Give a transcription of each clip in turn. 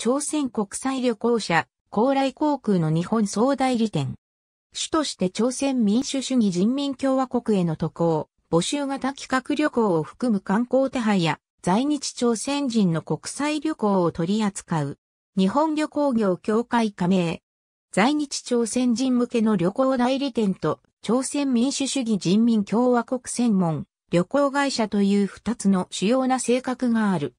朝鮮国際旅行社、高麗航空の日本総代理店。主として朝鮮民主主義人民共和国への渡航、募集型企画旅行を含む観光手配や、在日朝鮮人の国際旅行を取り扱う。日本旅行業協会加盟。在日朝鮮人向けの旅行代理店と、朝鮮民主主義人民共和国専門、旅行会社という二つの主要な性格がある。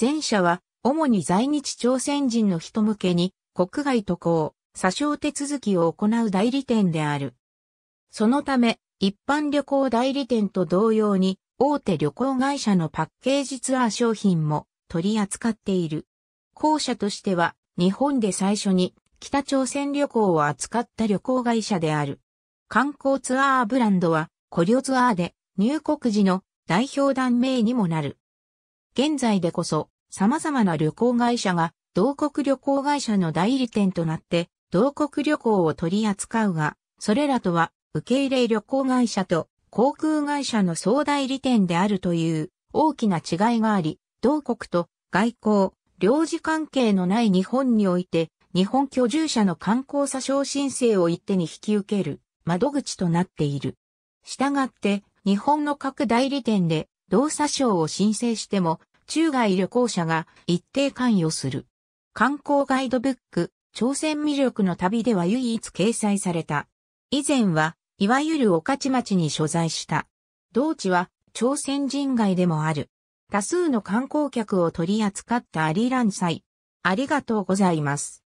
前者は主に在日朝鮮人の人向けに、国外渡航、詐称手続きを行う代理店である。そのため、一般旅行代理店と同様に、大手旅行会社のパッケージツアー商品も取り扱っている。後者としては、日本で最初に北朝鮮旅行を扱った旅行会社である。観光ツアーブランドは、古旅ツアーで入国時の代表団名にもなる。現在でこそ様々な旅行会社が、同国旅行会社の代理店となって、同国旅行を取り扱うが、それらとは、受け入れ旅行会社と航空会社の総代理店であるという大きな違いがあり、同国と外交、領事関係のない日本において、日本居住者の観光詐称申請を一手に引き受ける窓口となっている。したがって、日本の各代理店で同作証を申請しても、中外旅行者が一定関与する。観光ガイドブック、朝鮮魅力の旅では唯一掲載された。以前は、いわゆる御徒町に所在した。同地は、朝鮮人街でもある。多数の観光客を取り扱ったアリラン祭。ありがとうございます。